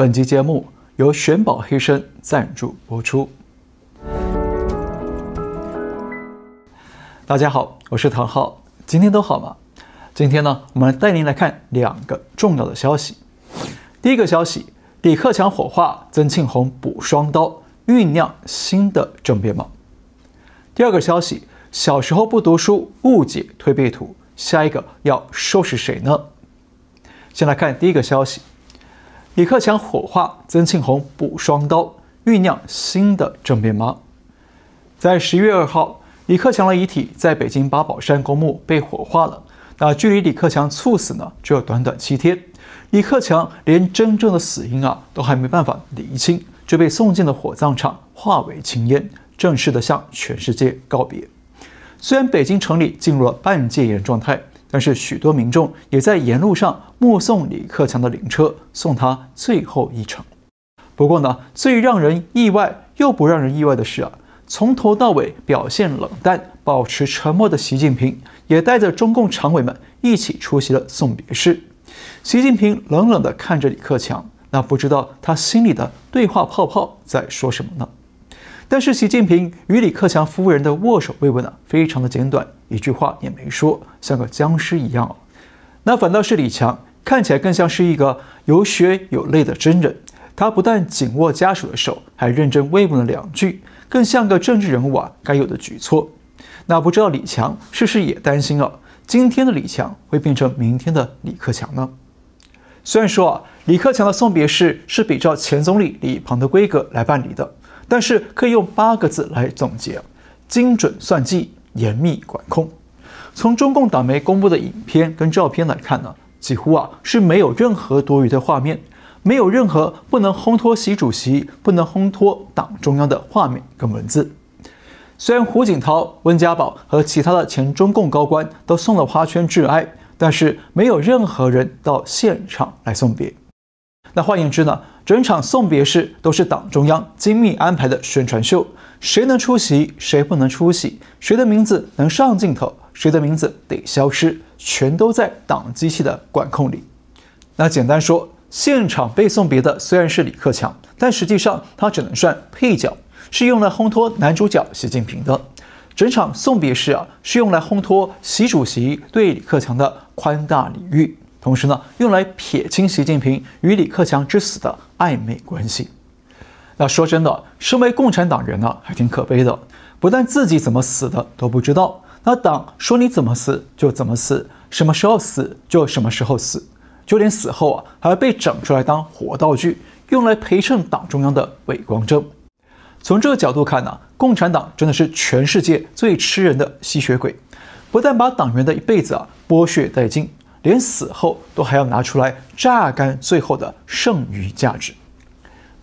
本集节目由玄宝黑参赞助播出。大家好，我是唐浩，今天都好吗？今天呢，我们带您来看两个重要的消息。第一个消息，李克强火化，曾庆红补双刀，酝酿新的政变吗？第二个消息，小时候不读书，误解推背图，下一个要收拾谁呢？先来看第一个消息。李克强火化，曾庆红补双刀，酝酿新的政变吗？在十一月二号，李克强的遗体在北京八宝山公墓被火化了。那距离李克强猝死呢，只有短短七天。李克强连真正的死因啊，都还没办法厘清，就被送进了火葬场，化为青烟，正式的向全世界告别。虽然北京城里进入了半戒严状态。但是许多民众也在沿路上目送李克强的灵车，送他最后一程。不过呢，最让人意外又不让人意外的是啊，从头到尾表现冷淡、保持沉默的习近平，也带着中共常委们一起出席了送别式。习近平冷冷地看着李克强，那不知道他心里的对话泡泡在说什么呢？但是习近平与李克强夫人的握手慰问呢，非常的简短。一句话也没说，像个僵尸一样。那反倒是李强，看起来更像是一个有血有泪的真人。他不但紧握家属的手，还认真慰问了两句，更像个政治人物啊该有的举措。那不知道李强是不是也担心啊？今天的李强会变成明天的李克强呢？虽然说啊，李克强的送别式是比照前总理李鹏的规格来办理的，但是可以用八个字来总结：精准算计。严密管控。从中共党媒公布的影片跟照片来看呢，几乎啊是没有任何多余的画面，没有任何不能烘托习主席、不能烘托党中央的画面跟文字。虽然胡锦涛、温家宝和其他的前中共高官都送了花圈致哀，但是没有任何人到现场来送别。那换言之呢，整场送别式都是党中央精密安排的宣传秀，谁能出席，谁不能出席，谁的名字能上镜头，谁的名字得消失，全都在党机器的管控里。那简单说，现场被送别的虽然是李克强，但实际上他只能算配角，是用来烘托男主角习近平的。整场送别式啊，是用来烘托习主席对李克强的宽大礼遇。同时呢，用来撇清习近平与李克强之死的暧昧关系。那说真的，身为共产党人呢，还挺可悲的。不但自己怎么死的都不知道，那党说你怎么死就怎么死，什么时候死就什么时候死，就连死后啊，还要被整出来当活道具，用来陪衬党中央的伟光正。从这个角度看呢，共产党真的是全世界最吃人的吸血鬼，不但把党员的一辈子啊剥削殆尽。连死后都还要拿出来榨干最后的剩余价值。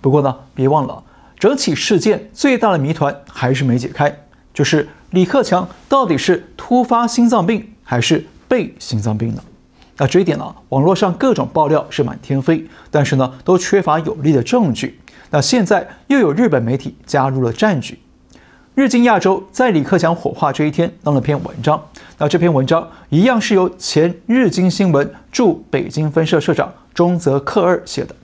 不过呢，别忘了，整起事件最大的谜团还是没解开，就是李克强到底是突发心脏病还是被心脏病呢？那这一点呢，网络上各种爆料是满天飞，但是呢，都缺乏有力的证据。那现在又有日本媒体加入了战局。日经亚洲在李克强火化这一天弄了篇文章。那这篇文章一样是由前日经新闻驻北京分社社长中泽克二写的。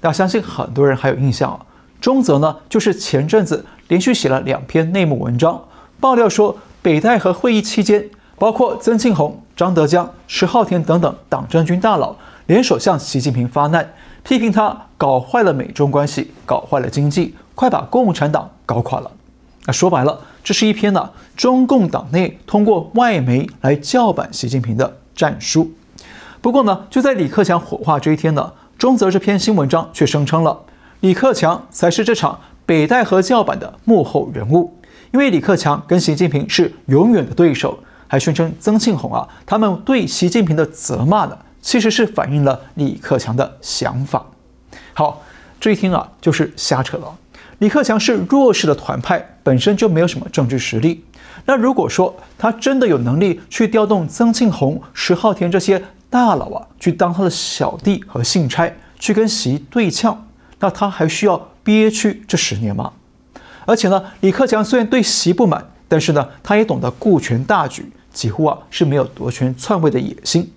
那相信很多人还有印象啊。中泽呢，就是前阵子连续写了两篇内幕文章，爆料说北戴河会议期间，包括曾庆红、张德江、石浩田等等党政军大佬联手向习近平发难，批评他搞坏了美中关系，搞坏了经济，快把共产党搞垮了。那说白了，这是一篇呢中共党内通过外媒来叫板习近平的战书。不过呢，就在李克强火化这一天呢，中泽这篇新文章却声称了李克强才是这场北戴河叫板的幕后人物，因为李克强跟习近平是永远的对手，还宣称曾庆红啊，他们对习近平的责骂呢，其实是反映了李克强的想法。好，这一听啊，就是瞎扯了。李克强是弱势的团派，本身就没有什么政治实力。那如果说他真的有能力去调动曾庆红、石昊天这些大佬啊，去当他的小弟和信差，去跟习对呛，那他还需要憋屈这十年吗？而且呢，李克强虽然对习不满，但是呢，他也懂得顾全大局，几乎啊是没有夺权篡位的野心。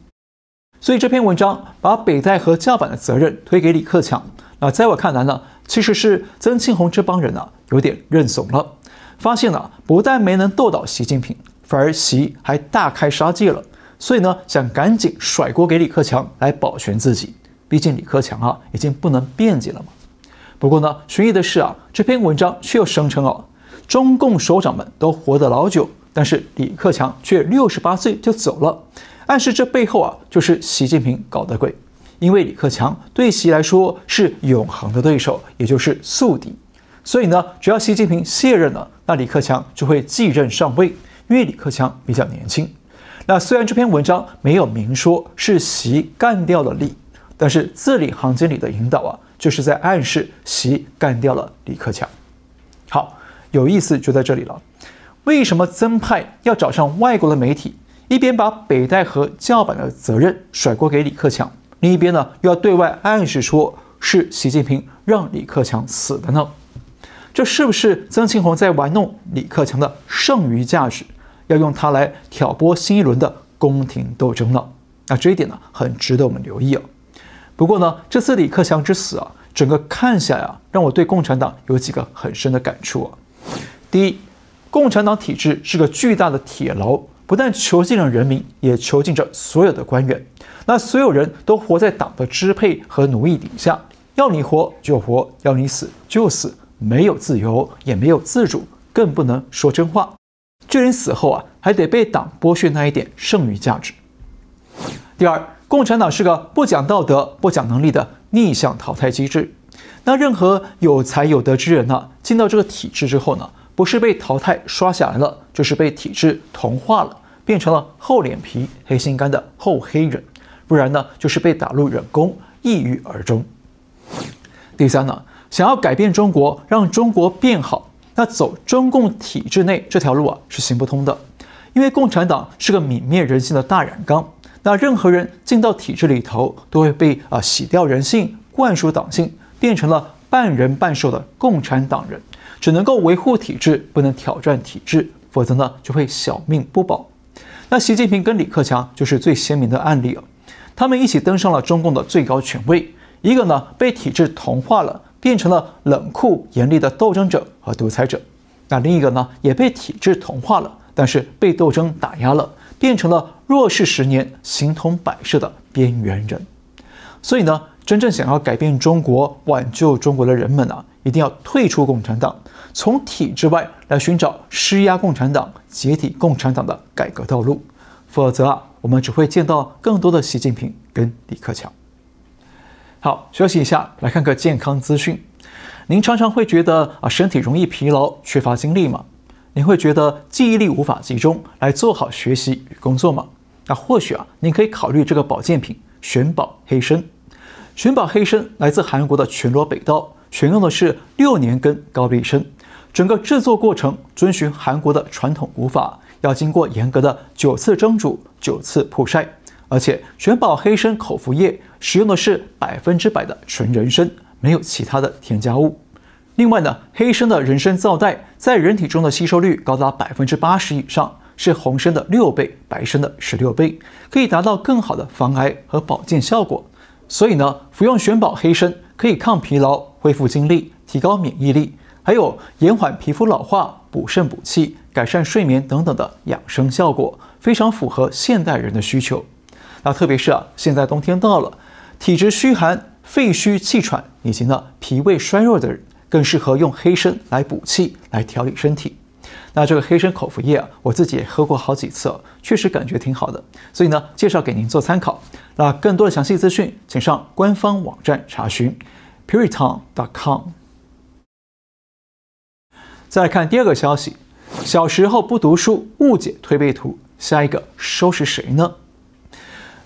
所以这篇文章把北戴河叫板的责任推给李克强。那在我看来呢？其实是曾庆红这帮人呢，有点认怂了，发现呢不但没能斗倒习近平，反而习还大开杀戒了，所以呢想赶紧甩锅给李克强来保全自己，毕竟李克强啊已经不能辩解了嘛。不过呢，寻意的是啊，这篇文章却又声称哦，中共首长们都活得老久，但是李克强却六十八岁就走了，暗示这背后啊就是习近平搞的鬼。因为李克强对习来说是永恒的对手，也就是宿敌，所以呢，只要习近平卸任了，那李克强就会继任上位，因为李克强比较年轻。那虽然这篇文章没有明说，是习干掉了李，但是字里行间里的引导啊，就是在暗示习干掉了李克强。好，有意思就在这里了，为什么曾派要找上外国的媒体，一边把北戴河叫板的责任甩锅给李克强？另一边呢，又要对外暗示说是习近平让李克强死的呢，这是不是曾庆红在玩弄李克强的剩余价值要用它来挑拨新一轮的宫廷斗争呢？那这一点呢，很值得我们留意啊。不过呢，这次李克强之死啊，整个看下来啊，让我对共产党有几个很深的感触啊。第一，共产党体制是个巨大的铁牢，不但囚禁了人民，也囚禁着所有的官员。那所有人都活在党的支配和奴役底下，要你活就活，要你死就死，没有自由，也没有自主，更不能说真话。这人死后啊，还得被党剥削那一点剩余价值。第二，共产党是个不讲道德、不讲能力的逆向淘汰机制。那任何有才有德之人呢，进到这个体制之后呢，不是被淘汰刷下来了，就是被体制同化了，变成了厚脸皮、黑心肝的厚黑人。不然呢，就是被打入冷宫，抑郁而终。第三呢，想要改变中国，让中国变好，那走中共体制内这条路啊是行不通的，因为共产党是个泯灭人性的大染缸。那任何人进到体制里头，都会被啊洗掉人性，灌输党性，变成了半人半兽的共产党人，只能够维护体制，不能挑战体制，否则呢就会小命不保。那习近平跟李克强就是最鲜明的案例了。他们一起登上了中共的最高权位，一个呢被体制同化了，变成了冷酷严厉的斗争者和独裁者；那另一个呢也被体制同化了，但是被斗争打压了，变成了弱势十年、形同摆设的边缘人。所以呢，真正想要改变中国、挽救中国的人们呢，一定要退出共产党，从体制外来寻找施压共产党、解体共产党的改革道路，否则啊。我们只会见到更多的习近平跟李克强。好，休息一下，来看个健康资讯。您常常会觉得啊，身体容易疲劳，缺乏精力吗？您会觉得记忆力无法集中，来做好学习与工作吗？那或许啊，您可以考虑这个保健品——玄宝黑参。玄宝黑参来自韩国的全罗北道，选用的是六年根高丽参，整个制作过程遵循韩国的传统古法。要经过严格的九次蒸煮、九次曝晒，而且玄宝黑参口服液使用的是百分之百的纯人参，没有其他的添加物。另外呢，黑参的人参皂苷在人体中的吸收率高达百分之八十以上，是红参的六倍，白参的十六倍，可以达到更好的防癌和保健效果。所以呢，服用玄宝黑参可以抗疲劳、恢复精力、提高免疫力，还有延缓皮肤老化、补肾补气。改善睡眠等等的养生效果，非常符合现代人的需求。那特别是啊，现在冬天到了，体质虚寒、肺虚气喘以及呢脾胃衰弱的人，更适合用黑参来补气，来调理身体。那这个黑参口服液，啊，我自己也喝过好几次，确实感觉挺好的。所以呢，介绍给您做参考。那更多的详细资讯，请上官方网站查询 p u r i t o n c o m 再来看第二个消息。小时候不读书，误解推背图，下一个收拾谁呢？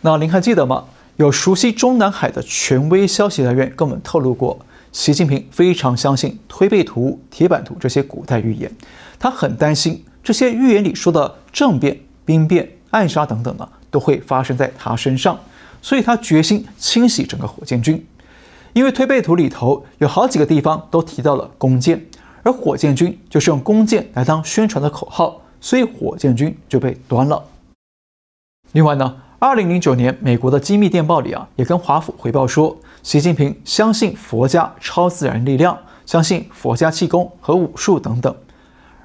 那您还记得吗？有熟悉中南海的权威消息来源跟我们透露过，习近平非常相信推背图、铁板图这些古代预言，他很担心这些预言里说的政变、兵变、暗杀等等呢，都会发生在他身上，所以他决心清洗整个火箭军，因为推背图里头有好几个地方都提到了弓箭。而火箭军就是用弓箭来当宣传的口号，所以火箭军就被端了。另外呢，二零零九年美国的机密电报里啊，也跟华府回报说，习近平相信佛家超自然力量，相信佛家气功和武术等等。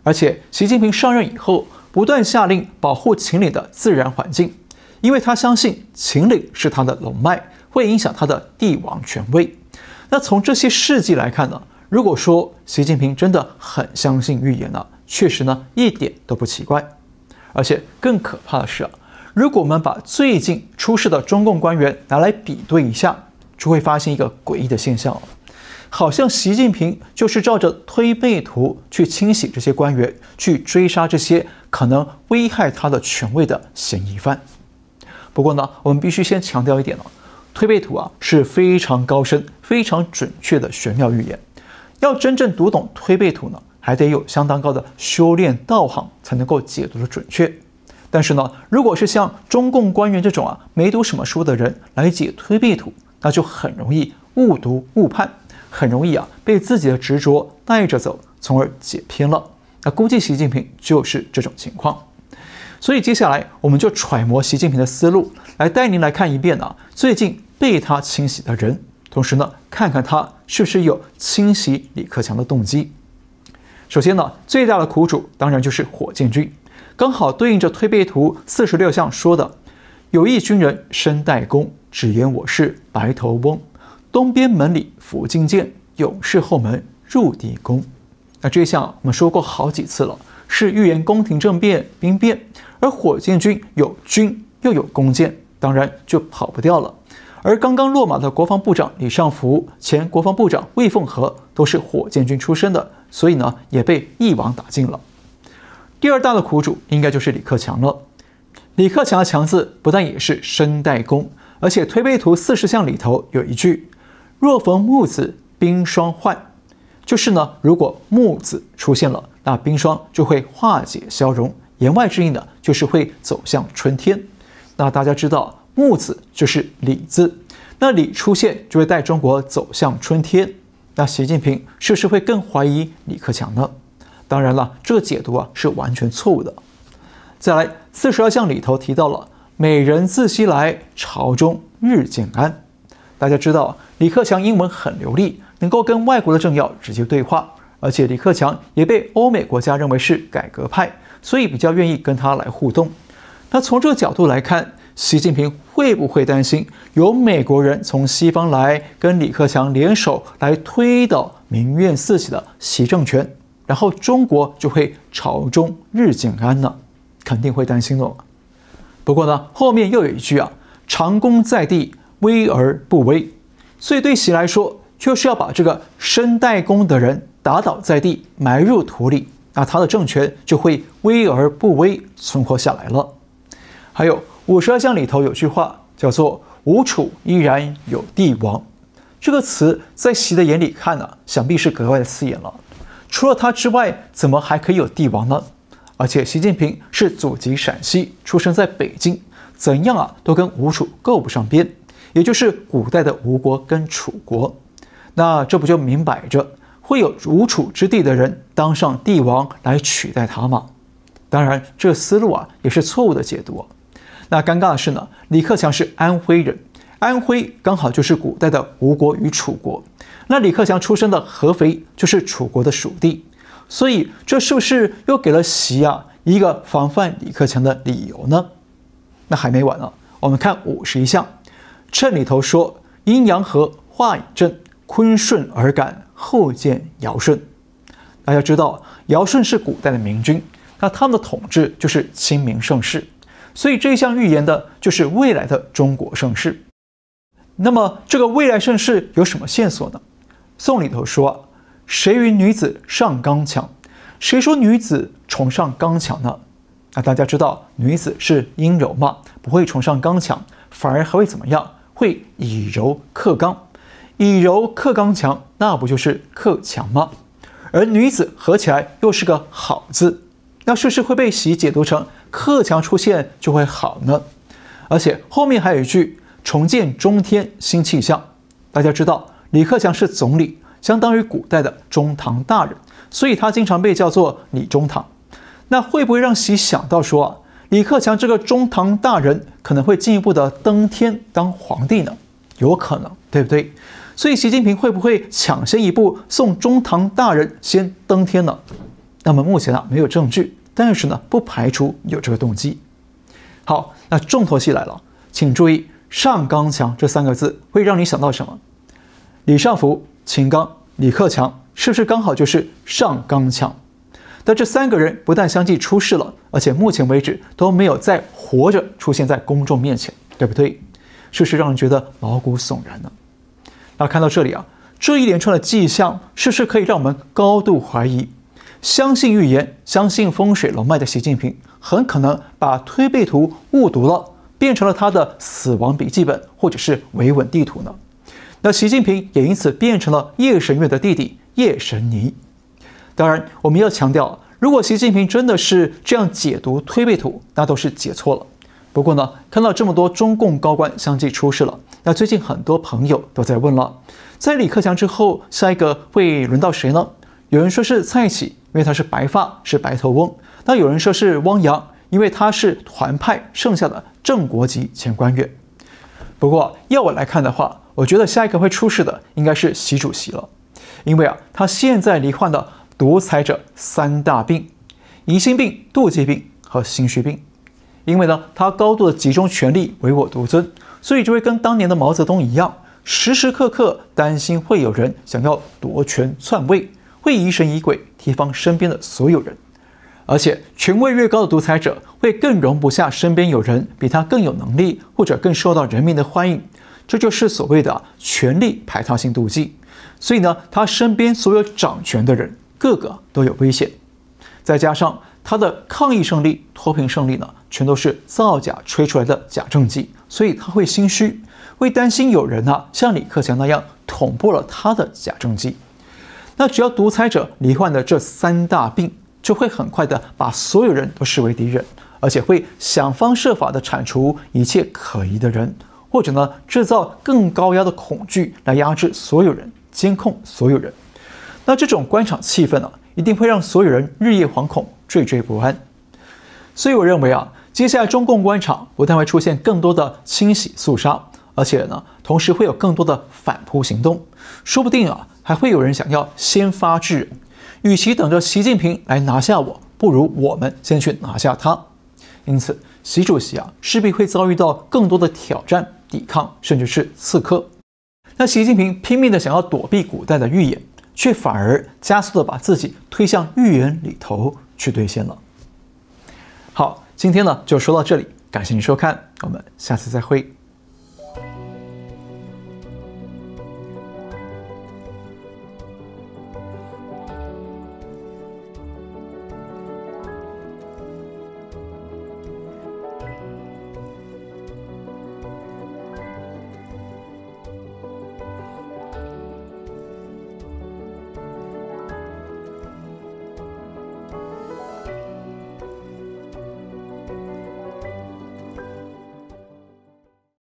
而且，习近平上任以后，不断下令保护秦岭的自然环境，因为他相信秦岭是他的龙脉，会影响他的帝王权威。那从这些事迹来看呢？如果说习近平真的很相信预言呢，确实呢一点都不奇怪。而且更可怕的是啊，如果我们把最近出事的中共官员拿来比对一下，就会发现一个诡异的现象，好像习近平就是照着推背图去清洗这些官员，去追杀这些可能危害他的权位的嫌疑犯。不过呢，我们必须先强调一点了，推背图啊是非常高深、非常准确的玄妙预言。要真正读懂推背图呢，还得有相当高的修炼道行才能够解读的准确。但是呢，如果是像中共官员这种啊没读什么书的人来解推背图，那就很容易误读误判，很容易啊被自己的执着带着走，从而解偏了。那估计习近平就是这种情况。所以接下来我们就揣摩习近平的思路，来带您来看一遍啊最近被他清洗的人。同时呢，看看他是不是有清洗李克强的动机。首先呢，最大的苦主当然就是火箭军，刚好对应着推背图四十六项说的：“有一军人身带弓，只缘我是白头翁。东边门里伏进箭，勇士后门入地宫。”那这项我们说过好几次了，是预言宫廷政变、兵变。而火箭军有军又有弓箭，当然就跑不掉了。而刚刚落马的国防部长李尚福、前国防部长魏凤和都是火箭军出身的，所以呢也被一网打尽了。第二大的苦主应该就是李克强了。李克强的强字不但也是生带攻，而且推背图四十项里头有一句：“若逢木子冰霜坏”，就是呢，如果木子出现了，那冰霜就会化解消融，言外之意呢，就是会走向春天。那大家知道。木字就是李字，那李出现就会带中国走向春天。那习近平是不是会更怀疑李克强呢？当然了，这个解读啊是完全错误的。再来四十二项里头提到了“美人自西来，朝中日渐安”。大家知道李克强英文很流利，能够跟外国的政要直接对话，而且李克强也被欧美国家认为是改革派，所以比较愿意跟他来互动。那从这个角度来看。习近平会不会担心有美国人从西方来跟李克强联手来推倒民怨四起的习政权，然后中国就会朝中日紧安呢？肯定会担心的。不过呢，后面又有一句啊：“长功在地，威而不威。”所以对习来说，就是要把这个身代功的人打倒在地，埋入土里，那他的政权就会威而不威，存活下来了。还有。五十二将里头有句话叫做“吴楚依然有帝王”，这个词在习的眼里看呢，想必是格外的刺眼了。除了他之外，怎么还可以有帝王呢？而且习近平是祖籍陕西，出生在北京，怎样啊都跟吴楚够不上边，也就是古代的吴国跟楚国。那这不就明摆着会有吴楚之地的人当上帝王来取代他吗？当然，这思路啊也是错误的解读。那尴尬的是呢，李克强是安徽人，安徽刚好就是古代的吴国与楚国。那李克强出生的合肥就是楚国的属地，所以这是不是又给了习啊一个防范李克强的理由呢？那还没完呢，我们看五十一项，谶里头说阴阳和化以正，坤顺而感后见尧舜。大家知道尧舜是古代的明君，那他们的统治就是清明盛世。所以这一项预言的就是未来的中国盛世。那么这个未来盛世有什么线索呢？宋里头说：“谁与女子上刚强？谁说女子崇尚刚强呢？”那大家知道女子是阴柔嘛，不会崇尚刚强，反而还会怎么样？会以柔克刚，以柔克刚强，那不就是克强吗？而女子合起来又是个好字，那是不是会被喜解读成？克强出现就会好呢，而且后面还有一句“重建中天新气象”。大家知道，李克强是总理，相当于古代的中堂大人，所以他经常被叫做李中堂。那会不会让习想到说，李克强这个中堂大人可能会进一步的登天当皇帝呢？有可能，对不对？所以习近平会不会抢先一步送中堂大人先登天呢？那么目前啊，没有证据。但是呢，不排除有这个动机。好，那重头戏来了，请注意“上纲强”这三个字，会让你想到什么？李尚福、秦刚、李克强，是不是刚好就是“上纲强”？但这三个人不但相继出事了，而且目前为止都没有再活着出现在公众面前，对不对？是不是让人觉得毛骨悚然呢？那看到这里啊，这一连串的迹象，是不是可以让我们高度怀疑？相信预言、相信风水龙脉的习近平，很可能把推背图误读了，变成了他的死亡笔记本或者是维稳地图呢？那习近平也因此变成了叶神月的弟弟叶神尼。当然，我们要强调，如果习近平真的是这样解读推背图，那都是解错了。不过呢，看到这么多中共高官相继出事了，那最近很多朋友都在问了，在李克强之后，下一个会轮到谁呢？有人说是蔡启，因为他是白发，是白头翁；但有人说是汪洋，因为他是团派剩下的正国级前官员。不过，要我来看的话，我觉得下一个会出事的应该是习主席了，因为啊，他现在罹患的独裁者三大病：疑心病、妒忌病和心虚病。因为呢，他高度的集中权力，唯我独尊，所以就会跟当年的毛泽东一样，时时刻刻担心会有人想要夺权篡位。会疑神疑鬼，提防身边的所有人，而且权位越高的独裁者，会更容不下身边有人比他更有能力，或者更受到人民的欢迎。这就是所谓的权力排他性妒忌。所以呢，他身边所有掌权的人，个个都有危险。再加上他的抗议胜利、脱贫胜利呢，全都是造假吹出来的假政绩，所以他会心虚，会担心有人呢像李克强那样捅破了他的假政绩。那只要独裁者罹患了这三大病，就会很快的把所有人都视为敌人，而且会想方设法的铲除一切可疑的人，或者呢制造更高压的恐惧来压制所有人，监控所有人。那这种官场气氛呢，一定会让所有人日夜惶恐，惴惴不安。所以我认为啊，接下来中共官场不但会出现更多的清洗肃杀。而且呢，同时会有更多的反扑行动，说不定啊，还会有人想要先发制人。与其等着习近平来拿下我，不如我们先去拿下他。因此，习主席啊，势必会遭遇到更多的挑战、抵抗，甚至是刺客。那习近平拼命的想要躲避古代的预言，却反而加速的把自己推向预言里头去兑现了。好，今天呢就说到这里，感谢您收看，我们下次再会。